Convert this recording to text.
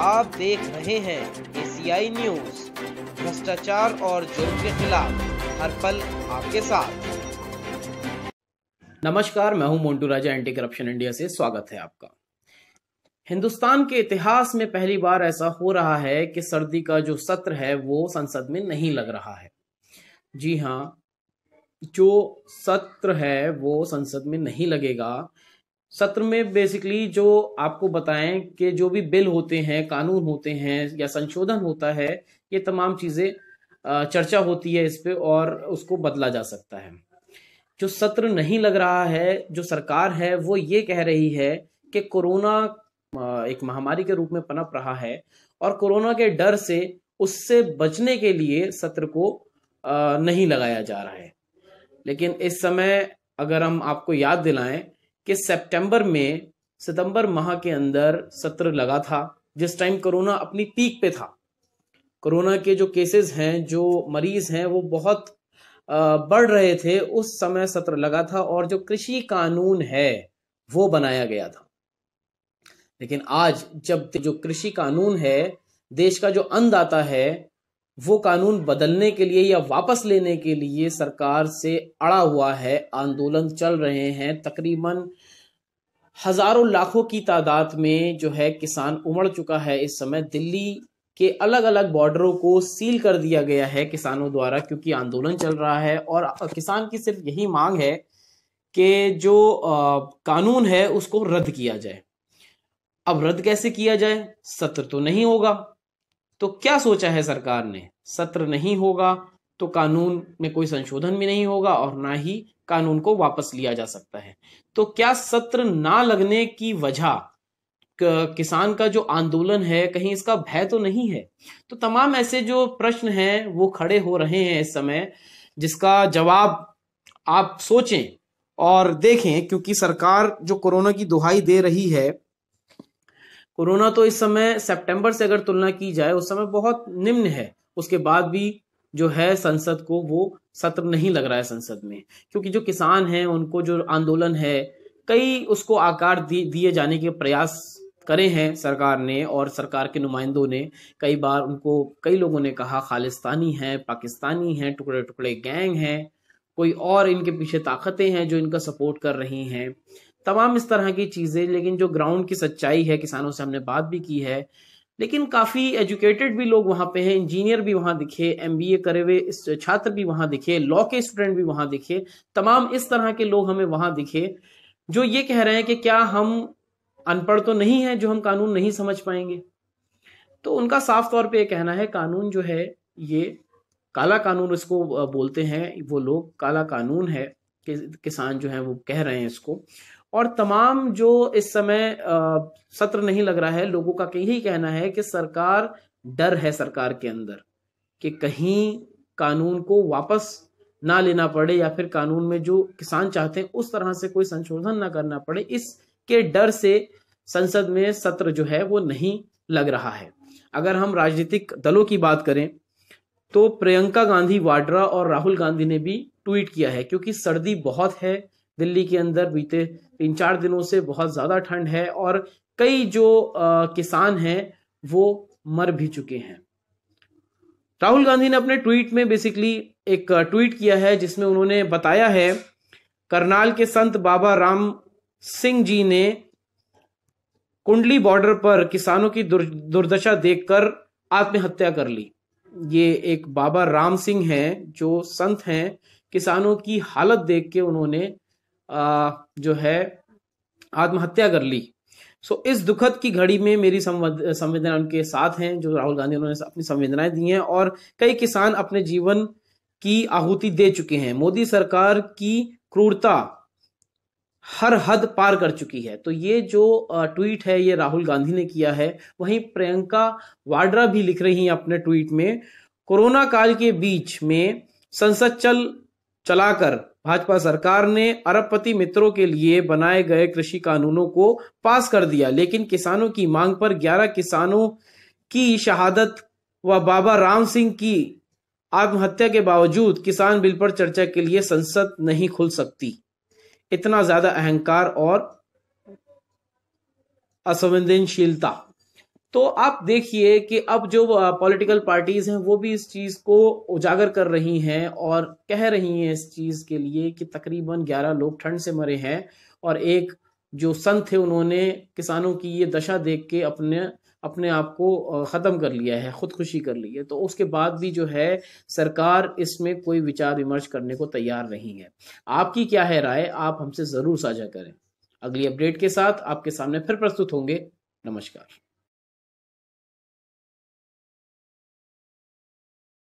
आप देख रहे हैं एसीआई न्यूज भ्रष्टाचार और जुर्म के खिलाफ हर पल आपके साथ नमस्कार मैं हूं Montu Raja anti corruption India से स्वागत है आपका हिंदुस्तान के इतिहास में पहली बार ऐसा हो रहा है कि सर्दी का जो सत्र है वो संसद में नहीं लग रहा है जी हाँ जो सत्र है वो संसद में नहीं लगेगा सत्र में बेसिकली जो आपको बताएं कि जो भी बिल होते हैं कानून होते हैं या संशोधन होता है ये तमाम चीज़ें चर्चा होती है इस पर और उसको बदला जा सकता है जो सत्र नहीं लग रहा है जो सरकार है वो ये कह रही है कि कोरोना एक महामारी के रूप में पनप रहा है और कोरोना के डर से उससे बचने के लिए सत्र को नहीं लगाया जा रहा है लेकिन इस समय अगर हम आपको याद दिलाएं कि सितंबर में सितंबर माह के अंदर सत्र लगा था जिस टाइम कोरोना अपनी पीक पे था कोरोना के जो केसेस हैं जो मरीज हैं वो बहुत बढ़ रहे थे उस समय सत्र लगा था और जो कृषि कानून है वो बनाया गया था लेकिन आज जब जो कृषि कानून है देश का जो अंत आता है वो कानून बदलने के लिए या वापस लेने के लिए सरकार से अड़ा हुआ है आंदोलन चल रहे हैं तकरीबन हजारों लाखों की तादाद में जो है किसान उमड़ चुका है इस समय दिल्ली के अलग अलग बॉर्डरों को सील कर दिया गया है किसानों द्वारा क्योंकि आंदोलन चल रहा है और किसान की सिर्फ यही मांग है कि जो कानून है उसको रद्द किया जाए अब रद्द कैसे किया जाए सत्र तो नहीं होगा तो क्या सोचा है सरकार ने सत्र नहीं होगा तो कानून में कोई संशोधन भी नहीं होगा और ना ही कानून को वापस लिया जा सकता है तो क्या सत्र ना लगने की वजह किसान का जो आंदोलन है कहीं इसका भय तो नहीं है तो तमाम ऐसे जो प्रश्न हैं वो खड़े हो रहे हैं इस समय जिसका जवाब आप सोचें और देखें क्योंकि सरकार जो कोरोना की दुहाई दे रही है कोरोना तो इस समय सितंबर से अगर तुलना की जाए उस समय बहुत निम्न है उसके बाद भी जो है संसद को वो सत्र नहीं लग रहा है संसद में क्योंकि जो किसान हैं उनको जो आंदोलन है कई उसको आकार दिए जाने के प्रयास करे हैं सरकार ने और सरकार के नुमाइंदों ने कई बार उनको कई लोगों ने कहा खालिस्तानी हैं पाकिस्तानी हैं टुकड़े टुकड़े गैंग हैं कोई और इनके पीछे ताकतें हैं जो इनका सपोर्ट कर रही हैं तमाम इस तरह की चीज़ें लेकिन जो ग्राउंड की सच्चाई है किसानों से हमने बात भी की है लेकिन काफ़ी एजुकेटेड भी लोग वहाँ पे हैं इंजीनियर भी वहाँ दिखे एमबीए करे हुए छात्र भी वहाँ दिखे लॉ के स्टूडेंट भी वहाँ दिखे तमाम इस तरह के लोग हमें वहाँ दिखे जो ये कह रहे हैं कि क्या हम अनपढ़ तो नहीं है जो हम कानून नहीं समझ पाएंगे तो उनका साफ तौर पर यह कहना है कानून जो है ये काला कानून इसको बोलते हैं वो लोग काला कानून है कि किसान जो है वो कह रहे हैं इसको और तमाम जो इस समय आ, सत्र नहीं लग रहा है लोगों का यही कहना है कि सरकार डर है सरकार के अंदर कि कहीं कानून को वापस ना लेना पड़े या फिर कानून में जो किसान चाहते हैं उस तरह से कोई संशोधन ना करना पड़े इसके डर से संसद में सत्र जो है वो नहीं लग रहा है अगर हम राजनीतिक दलों की बात करें तो प्रियंका गांधी वाड्रा और राहुल गांधी ने भी ट्वीट किया है क्योंकि सर्दी बहुत है दिल्ली के अंदर बीते तीन चार दिनों से बहुत ज़्यादा ठंड है और कई जो आ, किसान हैं वो मर भी चुके हैं राहुल गांधी ने अपने ट्वीट में बेसिकली एक ट्वीट किया है जिसमें उन्होंने बताया है करनाल के संत बाबा राम सिंह जी ने कुंडली बॉर्डर पर किसानों की दुर, दुर्दशा देखकर आत्महत्या कर ली ये एक बाबा राम सिंह हैं जो संत हैं किसानों की हालत देख के उन्होंने आ, जो है आत्महत्या कर ली सो इस दुखद की घड़ी में मेरी संवेदना उनके साथ हैं जो राहुल गांधी उन्होंने अपनी संवेदनाएं दी हैं और कई किसान अपने जीवन की आहुति दे चुके हैं मोदी सरकार की क्रूरता हर हद पार कर चुकी है तो ये जो ट्वीट है ये राहुल गांधी ने किया है वहीं प्रियंका वाड्रा भी लिख रही हैं अपने ट्वीट में कोरोना काल के बीच में संसद चल चलाकर भाजपा सरकार ने अरबपति मित्रों के लिए बनाए गए कृषि कानूनों को पास कर दिया लेकिन किसानों की मांग पर 11 किसानों की शहादत व बाबा राम सिंह की आत्महत्या के बावजूद किसान बिल पर चर्चा के लिए संसद नहीं खुल सकती इतना ज्यादा अहंकार और असंवेदनशीलता तो आप देखिए कि अब जो पॉलिटिकल पार्टीज हैं वो भी इस चीज़ को उजागर कर रही हैं और कह रही हैं इस चीज़ के लिए कि तकरीबन 11 लोग ठंड से मरे हैं और एक जो संत थे उन्होंने किसानों की ये दशा देख के अपने अपने आप को ख़त्म कर लिया है ख़ुदकुशी कर ली है तो उसके बाद भी जो है सरकार इसमें कोई विचार विमर्श करने को तैयार नहीं है आपकी क्या है राय आप हमसे ज़रूर साझा करें अगली अपडेट के साथ आपके सामने फिर प्रस्तुत होंगे नमस्कार